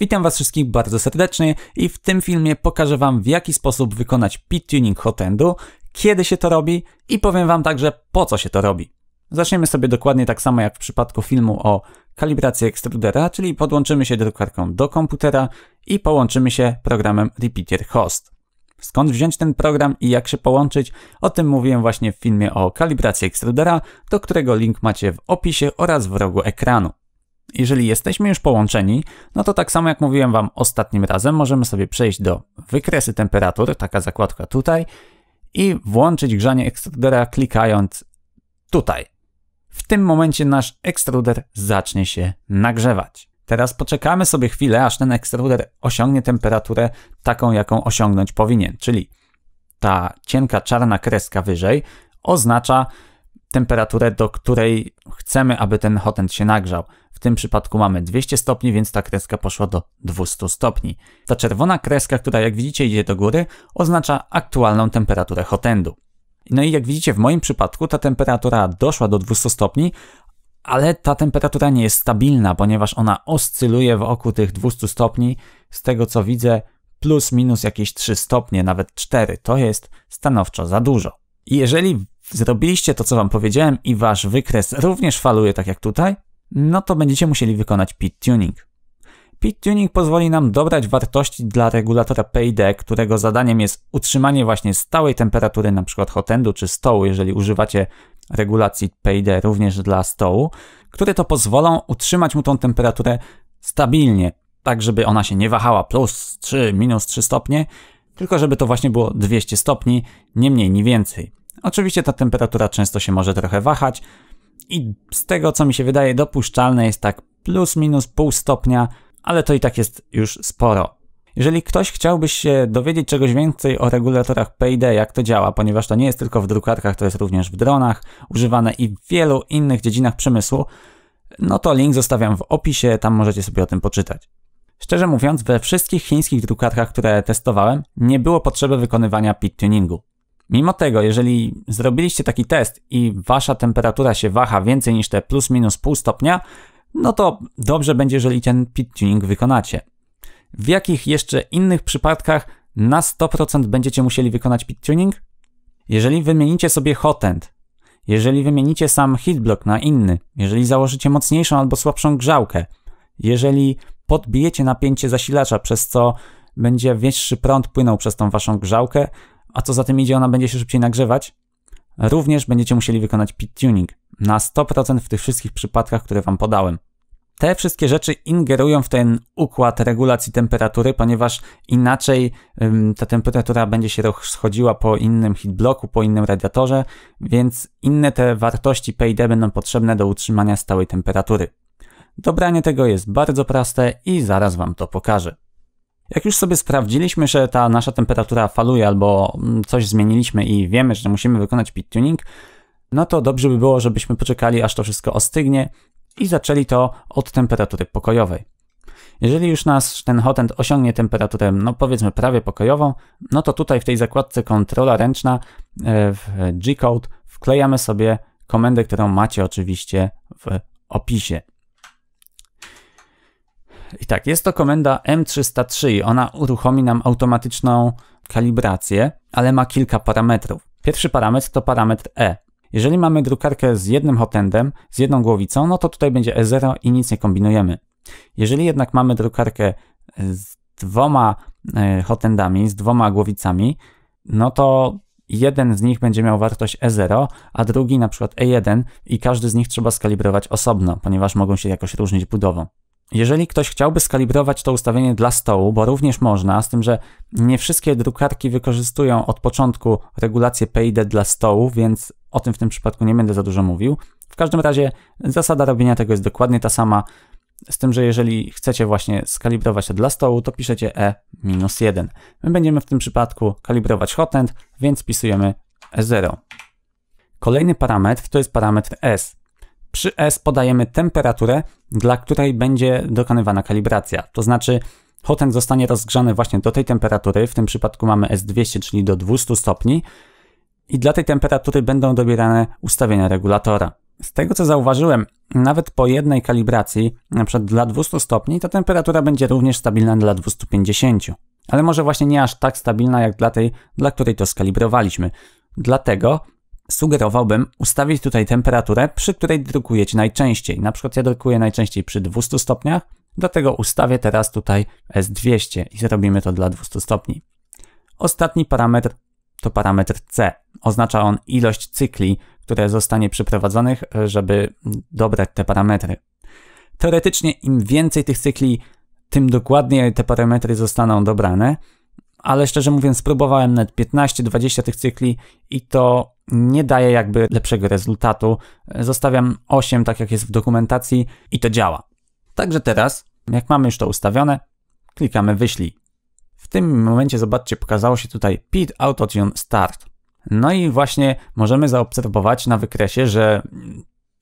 Witam Was wszystkich bardzo serdecznie i w tym filmie pokażę Wam w jaki sposób wykonać pit tuning hotendu, kiedy się to robi i powiem Wam także po co się to robi. Zaczniemy sobie dokładnie tak samo jak w przypadku filmu o kalibracji ekstrudera, czyli podłączymy się drukarką do komputera i połączymy się programem Repeater Host. Skąd wziąć ten program i jak się połączyć? O tym mówiłem właśnie w filmie o kalibracji ekstrudera, do którego link macie w opisie oraz w rogu ekranu. Jeżeli jesteśmy już połączeni, no to tak samo jak mówiłem Wam ostatnim razem, możemy sobie przejść do wykresy temperatur, taka zakładka tutaj, i włączyć grzanie ekstrudera klikając tutaj. W tym momencie nasz ekstruder zacznie się nagrzewać. Teraz poczekamy sobie chwilę, aż ten ekstruder osiągnie temperaturę taką, jaką osiągnąć powinien, czyli ta cienka czarna kreska wyżej oznacza, temperaturę, do której chcemy, aby ten hotend się nagrzał. W tym przypadku mamy 200 stopni, więc ta kreska poszła do 200 stopni. Ta czerwona kreska, która jak widzicie idzie do góry, oznacza aktualną temperaturę hotendu. No i jak widzicie w moim przypadku ta temperatura doszła do 200 stopni, ale ta temperatura nie jest stabilna, ponieważ ona oscyluje wokół tych 200 stopni. Z tego co widzę, plus minus jakieś 3 stopnie, nawet 4. To jest stanowczo za dużo. I jeżeli zrobiliście to, co wam powiedziałem i wasz wykres również faluje tak jak tutaj, no to będziecie musieli wykonać pit tuning. Pit tuning pozwoli nam dobrać wartości dla regulatora PID, którego zadaniem jest utrzymanie właśnie stałej temperatury np. hotendu czy stołu, jeżeli używacie regulacji PID również dla stołu, które to pozwolą utrzymać mu tą temperaturę stabilnie, tak żeby ona się nie wahała plus 3, minus 3 stopnie, tylko żeby to właśnie było 200 stopni, nie mniej, nie więcej. Oczywiście ta temperatura często się może trochę wahać i z tego co mi się wydaje dopuszczalne jest tak plus minus pół stopnia, ale to i tak jest już sporo. Jeżeli ktoś chciałby się dowiedzieć czegoś więcej o regulatorach PID, jak to działa, ponieważ to nie jest tylko w drukarkach, to jest również w dronach, używane i w wielu innych dziedzinach przemysłu, no to link zostawiam w opisie, tam możecie sobie o tym poczytać. Szczerze mówiąc, we wszystkich chińskich drukarkach, które testowałem, nie było potrzeby wykonywania pit tuningu. Mimo tego, jeżeli zrobiliście taki test i wasza temperatura się waha więcej niż te plus minus pół stopnia, no to dobrze będzie, jeżeli ten pit tuning wykonacie. W jakich jeszcze innych przypadkach na 100% będziecie musieli wykonać pit tuning? Jeżeli wymienicie sobie hotend, jeżeli wymienicie sam hitblock na inny, jeżeli założycie mocniejszą albo słabszą grzałkę, jeżeli podbijecie napięcie zasilacza, przez co będzie większy prąd płynął przez tą waszą grzałkę, a co za tym idzie, ona będzie się szybciej nagrzewać, również będziecie musieli wykonać pit tuning na 100% w tych wszystkich przypadkach, które Wam podałem. Te wszystkie rzeczy ingerują w ten układ regulacji temperatury, ponieważ inaczej ym, ta temperatura będzie się rozchodziła po innym heat bloku, po innym radiatorze, więc inne te wartości PID będą potrzebne do utrzymania stałej temperatury. Dobranie tego jest bardzo proste i zaraz Wam to pokażę. Jak już sobie sprawdziliśmy, że ta nasza temperatura faluje albo mm, coś zmieniliśmy i wiemy, że musimy wykonać pit tuning, no to dobrze by było, żebyśmy poczekali aż to wszystko ostygnie i zaczęli to od temperatury pokojowej. Jeżeli już nasz ten hotend osiągnie temperaturę, no powiedzmy prawie pokojową, no to tutaj w tej zakładce kontrola ręczna e, w G-Code wklejamy sobie komendę, którą macie oczywiście w opisie. I tak, jest to komenda M303 i ona uruchomi nam automatyczną kalibrację, ale ma kilka parametrów. Pierwszy parametr to parametr E. Jeżeli mamy drukarkę z jednym hotendem, z jedną głowicą, no to tutaj będzie E0 i nic nie kombinujemy. Jeżeli jednak mamy drukarkę z dwoma e, hotendami, z dwoma głowicami, no to jeden z nich będzie miał wartość E0, a drugi na przykład E1 i każdy z nich trzeba skalibrować osobno, ponieważ mogą się jakoś różnić budową. Jeżeli ktoś chciałby skalibrować to ustawienie dla stołu, bo również można, z tym, że nie wszystkie drukarki wykorzystują od początku regulację PID dla stołu, więc o tym w tym przypadku nie będę za dużo mówił. W każdym razie zasada robienia tego jest dokładnie ta sama, z tym, że jeżeli chcecie właśnie skalibrować to dla stołu, to piszecie E-1. My będziemy w tym przypadku kalibrować hotend, więc pisujemy E0. Kolejny parametr to jest parametr S. Przy S podajemy temperaturę, dla której będzie dokonywana kalibracja, to znaczy hotend zostanie rozgrzany właśnie do tej temperatury, w tym przypadku mamy S200, czyli do 200 stopni i dla tej temperatury będą dobierane ustawienia regulatora. Z tego co zauważyłem, nawet po jednej kalibracji, np. dla 200 stopni, ta temperatura będzie również stabilna dla 250. Ale może właśnie nie aż tak stabilna jak dla tej, dla której to skalibrowaliśmy. Dlatego sugerowałbym ustawić tutaj temperaturę, przy której drukujecie najczęściej. Na przykład ja drukuję najczęściej przy 200 stopniach, dlatego ustawię teraz tutaj S200 i zrobimy to dla 200 stopni. Ostatni parametr to parametr C. Oznacza on ilość cykli, które zostanie przeprowadzonych, żeby dobrać te parametry. Teoretycznie im więcej tych cykli, tym dokładniej te parametry zostaną dobrane, ale szczerze mówiąc spróbowałem nawet 15-20 tych cykli i to nie daje jakby lepszego rezultatu. Zostawiam 8, tak jak jest w dokumentacji i to działa. Także teraz, jak mamy już to ustawione, klikamy wyślij. W tym momencie, zobaczcie, pokazało się tutaj PID Autotune Start. No i właśnie możemy zaobserwować na wykresie, że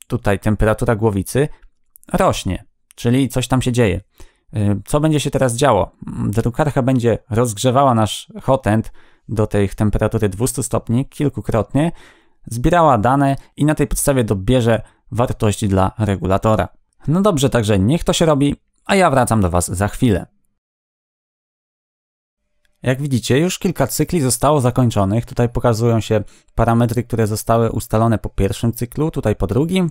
tutaj temperatura głowicy rośnie, czyli coś tam się dzieje. Y, co będzie się teraz działo? Mm, drukarka będzie rozgrzewała nasz hotend do tych temperatury 200 stopni kilkukrotnie, zbierała dane i na tej podstawie dobierze wartości dla regulatora. No dobrze, także niech to się robi, a ja wracam do Was za chwilę. Jak widzicie, już kilka cykli zostało zakończonych. Tutaj pokazują się parametry, które zostały ustalone po pierwszym cyklu, tutaj po drugim.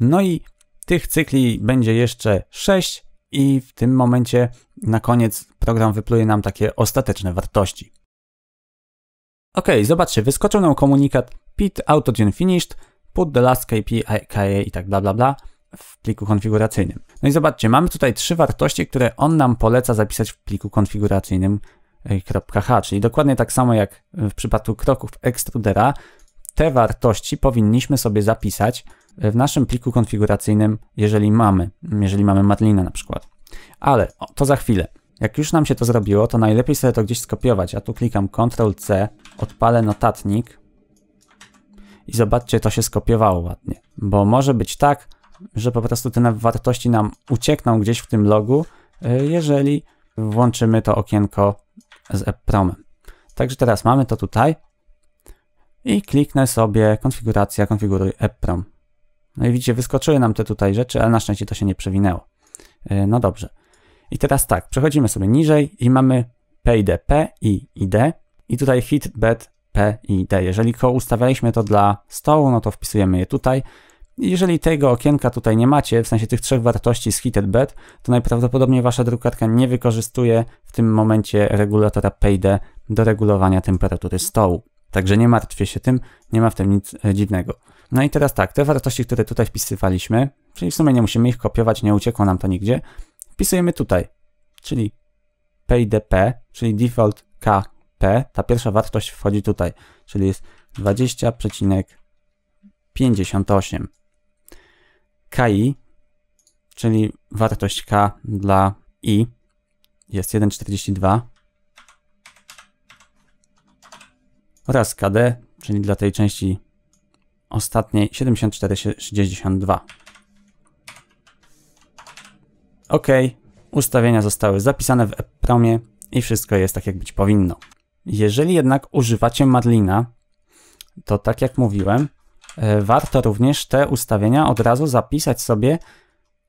No i tych cykli będzie jeszcze 6 i w tym momencie na koniec program wypluje nam takie ostateczne wartości. Ok, zobaczcie, wyskoczył nam komunikat pit autogen finished, put the last KPI i tak bla bla bla w pliku konfiguracyjnym. No i zobaczcie, mamy tutaj trzy wartości, które on nam poleca zapisać w pliku konfiguracyjnym y, .h, czyli dokładnie tak samo jak w przypadku kroków extrudera, te wartości powinniśmy sobie zapisać y, w naszym pliku konfiguracyjnym, jeżeli mamy, jeżeli mamy Matlina na przykład. Ale o, to za chwilę. Jak już nam się to zrobiło, to najlepiej sobie to gdzieś skopiować. Ja tu klikam Ctrl-C, odpalę notatnik i zobaczcie, to się skopiowało ładnie. Bo może być tak, że po prostu te wartości nam uciekną gdzieś w tym logu, y, jeżeli włączymy to okienko z EPROMem. Także teraz mamy to tutaj i kliknę sobie konfiguracja, konfiguruj EPROM. No i widzicie, wyskoczyły nam te tutaj rzeczy, ale na szczęście to się nie przewinęło. Y, no dobrze. I teraz tak, przechodzimy sobie niżej i mamy PID P i ID i tutaj hit, bet, P i D. Jeżeli ustawialiśmy to dla stołu, no to wpisujemy je tutaj. Jeżeli tego okienka tutaj nie macie, w sensie tych trzech wartości z hited bet, to najprawdopodobniej wasza drukarka nie wykorzystuje w tym momencie regulatora PID do regulowania temperatury stołu. Także nie martwię się tym, nie ma w tym nic e, dziwnego. No i teraz tak, te wartości, które tutaj wpisywaliśmy, czyli w sumie nie musimy ich kopiować, nie uciekło nam to nigdzie, wpisujemy tutaj, czyli PIDP, czyli default KP, ta pierwsza wartość wchodzi tutaj, czyli jest 20,58. KI, czyli wartość K dla I jest 1,42 oraz KD, czyli dla tej części ostatniej 74,62. OK, ustawienia zostały zapisane w EPROMie i wszystko jest tak jak być powinno. Jeżeli jednak używacie Marlina, to tak jak mówiłem, e, warto również te ustawienia od razu zapisać sobie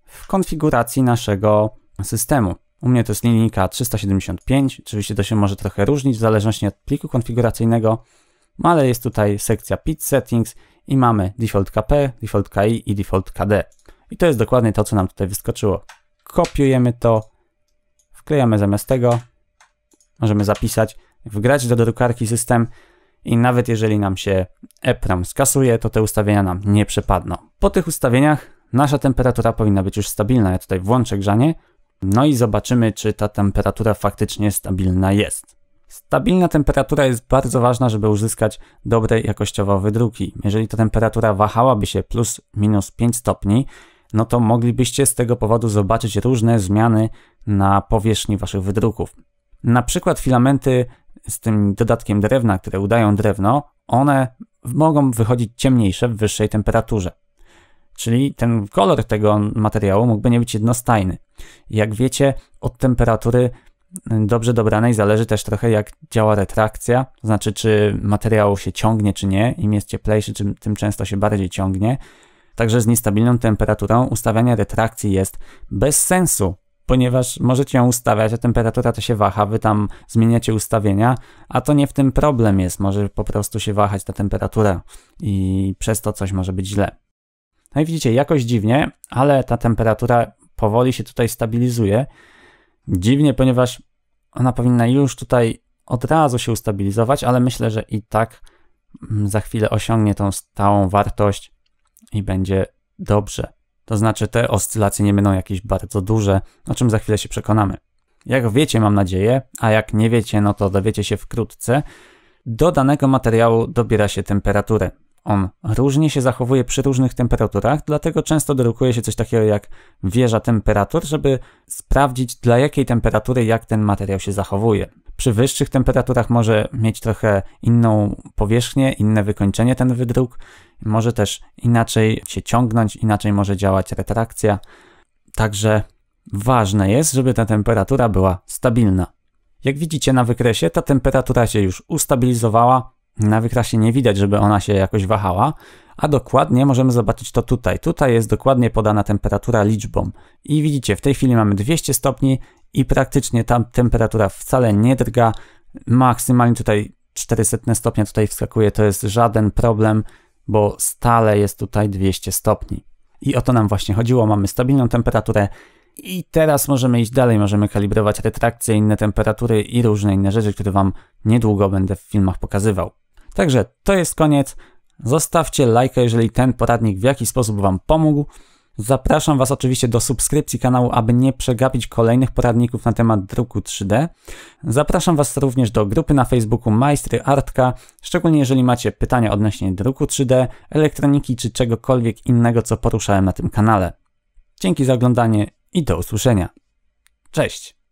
w konfiguracji naszego systemu. U mnie to jest linijka 375, oczywiście to się może trochę różnić w zależności od pliku konfiguracyjnego, ale jest tutaj sekcja Pitch Settings i mamy default KP, default KI i default KD. I to jest dokładnie to, co nam tutaj wyskoczyło kopiujemy to, wklejamy zamiast tego, możemy zapisać, wgrać do drukarki system i nawet jeżeli nam się EPROM skasuje, to te ustawienia nam nie przepadną. Po tych ustawieniach nasza temperatura powinna być już stabilna. Ja tutaj włączę grzanie, no i zobaczymy, czy ta temperatura faktycznie stabilna jest. Stabilna temperatura jest bardzo ważna, żeby uzyskać dobre jakościowo wydruki. Jeżeli ta temperatura wahałaby się plus minus 5 stopni, no to moglibyście z tego powodu zobaczyć różne zmiany na powierzchni waszych wydruków. Na przykład filamenty z tym dodatkiem drewna, które udają drewno, one mogą wychodzić ciemniejsze w wyższej temperaturze. Czyli ten kolor tego materiału mógłby nie być jednostajny. Jak wiecie, od temperatury dobrze dobranej zależy też trochę jak działa retrakcja, to znaczy czy materiał się ciągnie czy nie, im jest cieplejszy, tym często się bardziej ciągnie. Także z niestabilną temperaturą ustawianie retrakcji jest bez sensu, ponieważ możecie ją ustawiać, a temperatura to się waha, wy tam zmieniacie ustawienia, a to nie w tym problem jest, może po prostu się wahać ta temperatura i przez to coś może być źle. No i widzicie, jakoś dziwnie, ale ta temperatura powoli się tutaj stabilizuje. Dziwnie, ponieważ ona powinna już tutaj od razu się ustabilizować, ale myślę, że i tak mm, za chwilę osiągnie tą stałą wartość i będzie dobrze. To znaczy te oscylacje nie będą jakieś bardzo duże, o czym za chwilę się przekonamy. Jak wiecie, mam nadzieję, a jak nie wiecie, no to dowiecie się wkrótce, do danego materiału dobiera się temperaturę. On różnie się zachowuje przy różnych temperaturach, dlatego często drukuje się coś takiego jak wieża temperatur, żeby sprawdzić dla jakiej temperatury jak ten materiał się zachowuje. Przy wyższych temperaturach może mieć trochę inną powierzchnię, inne wykończenie ten wydruk, może też inaczej się ciągnąć, inaczej może działać retrakcja. Także ważne jest, żeby ta temperatura była stabilna. Jak widzicie na wykresie, ta temperatura się już ustabilizowała, na wykresie nie widać, żeby ona się jakoś wahała, a dokładnie możemy zobaczyć to tutaj. Tutaj jest dokładnie podana temperatura liczbą. I widzicie, w tej chwili mamy 200 stopni i praktycznie tam temperatura wcale nie drga. Maksymalnie tutaj 400 stopnia tutaj wskakuje, to jest żaden problem, bo stale jest tutaj 200 stopni. I o to nam właśnie chodziło, mamy stabilną temperaturę i teraz możemy iść dalej, możemy kalibrować retrakcje, inne temperatury i różne inne rzeczy, które Wam niedługo będę w filmach pokazywał. Także to jest koniec. Zostawcie lajka, like jeżeli ten poradnik w jakiś sposób Wam pomógł. Zapraszam Was oczywiście do subskrypcji kanału, aby nie przegapić kolejnych poradników na temat druku 3D. Zapraszam Was również do grupy na Facebooku Majstry Artka, szczególnie jeżeli macie pytania odnośnie druku 3D, elektroniki czy czegokolwiek innego, co poruszałem na tym kanale. Dzięki za oglądanie i do usłyszenia. Cześć!